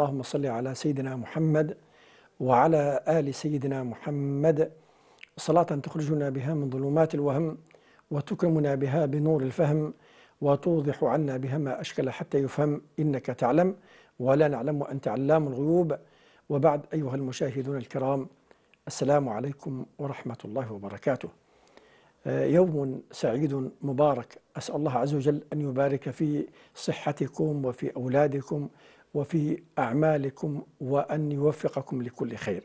اللهم صل على سيدنا محمد وعلى آل سيدنا محمد صلاة تخرجنا بها من ظلمات الوهم وتكرمنا بها بنور الفهم وتوضح عنا بها ما أشكل حتى يفهم إنك تعلم ولا نعلم وأنت علام الغيوب وبعد أيها المشاهدون الكرام السلام عليكم ورحمة الله وبركاته يوم سعيد مبارك أسأل الله عز وجل أن يبارك في صحتكم وفي أولادكم وفي أعمالكم وأن يوفقكم لكل خير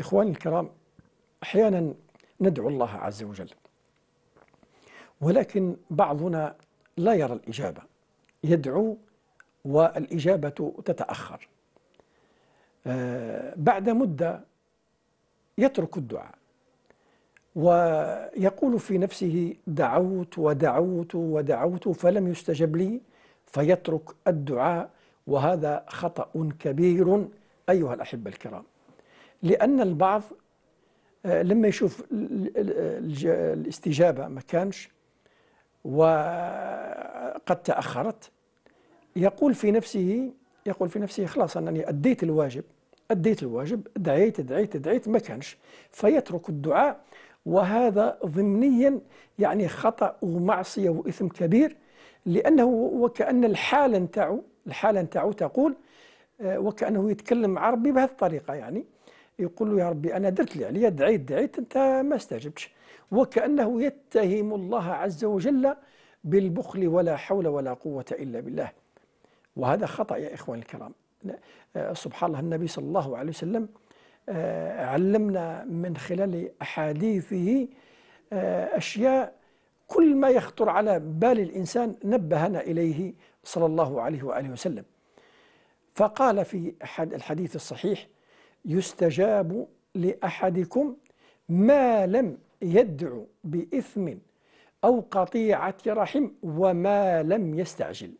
إخواني الكرام أحيانا ندعو الله عز وجل ولكن بعضنا لا يرى الإجابة يدعو والإجابة تتأخر آه، بعد مدة يترك الدعاء ويقول في نفسه دعوت ودعوت ودعوت فلم يستجب لي فيترك الدعاء وهذا خطأ كبير أيها الأحبة الكرام لأن البعض آه، لما يشوف الاستجابة ما كانش وقد تأخرت يقول في نفسه يقول في نفسه خلاص أنني أديت الواجب أديت الواجب دعيت دعيت دعيت ما كانش فيترك الدعاء وهذا ضمنيا يعني خطأ ومعصية وإثم كبير لأنه وكأن الحالة نتاعو الحالة نتاعو تقول آه، وكأنه يتكلم عربي بهذه الطريقة يعني يقول له يا ربي أنا درت اللي عليا دعيت دعيت أنت ما استجبتش وكأنه يتهم الله عز وجل بالبخل ولا حول ولا قوة إلا بالله وهذا خطأ يا إخوان الكرام آه، سبحان الله النبي صلى الله عليه وسلم آه، علمنا من خلال أحاديثه أشياء كل ما يخطر على بال الإنسان نبهنا إليه صلى الله عليه وآله وسلم فقال في أحد الحديث الصحيح يستجاب لأحدكم ما لم يدعو بإثم أو قطيعة رحم وما لم يستعجل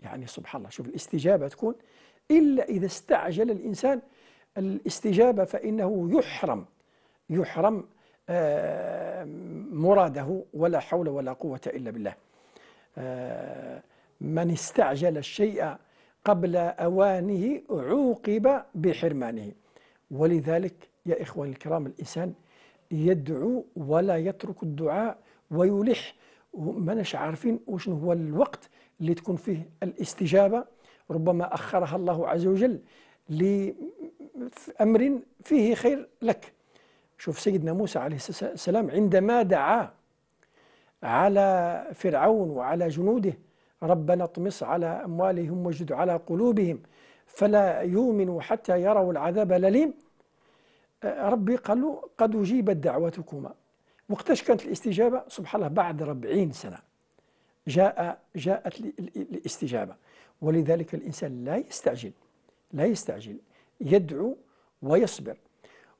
يعني سبحان الله شوف الاستجابة تكون إلا إذا استعجل الإنسان الاستجابة فإنه يحرم يحرم آه، مراده ولا حول ولا قوة إلا بالله آه، من استعجل الشيء قبل أوانه عوقب بحرمانه ولذلك يا إخواني الكرام الإنسان يدعو ولا يترك الدعاء ويلح ماناش عارفين وشنو هو الوقت اللي تكون فيه الاستجابة ربما أخرها الله عز وجل لأمر فيه خير لك شوف سيدنا موسى عليه السلام عندما دعا على فرعون وعلى جنوده ربنا اطمس على أموالهم وجد على قلوبهم فلا يؤمنوا حتى يروا العذاب الأليم أه، ربي قال له قد أجيبت دعوتكما وقتاش كانت الاستجابة سبحان الله بعد 40 سنة جاء جاءت الاستجابة ولذلك الإنسان لا يستعجل لا يستعجل يدعو ويصبر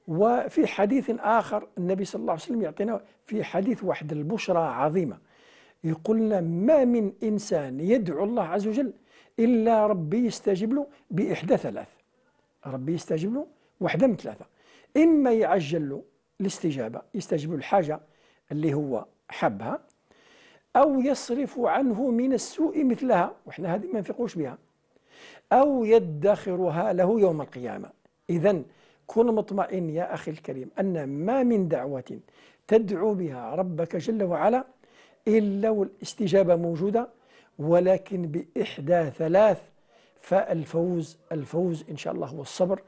وفي حديث آخر النبي صلى الله عليه وسلم يعطينا في حديث واحد البشرى عظيمة يقول ما من إنسان يدعو الله عز وجل إلا ربي يستجيب له بإحدى ثلاث ربي يستجيب له واحدة من ثلاثة إما يعجل له الاستجابة يستجيب له الحاجة اللي هو حبها أو يصرف عنه من السوء مثلها وإحنا هذه ما نفقوش بها أو يدخرها له يوم القيامة إذا كن مطمئن يا أخي الكريم أن ما من دعوة تدعو بها ربك جل وعلا إلا والاستجابة موجودة ولكن بإحدى ثلاث فالفوز الفوز إن شاء الله هو الصبر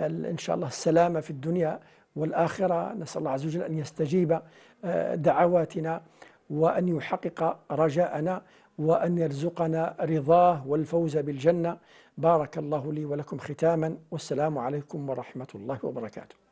ان شاء الله السلامة في الدنيا والآخرة نسأل الله عز وجل أن يستجيب آه، دعواتنا وأن يحقق رجاءنا وأن يرزقنا رضاه والفوز بالجنة بارك الله لي ولكم ختاما والسلام عليكم ورحمة الله وبركاته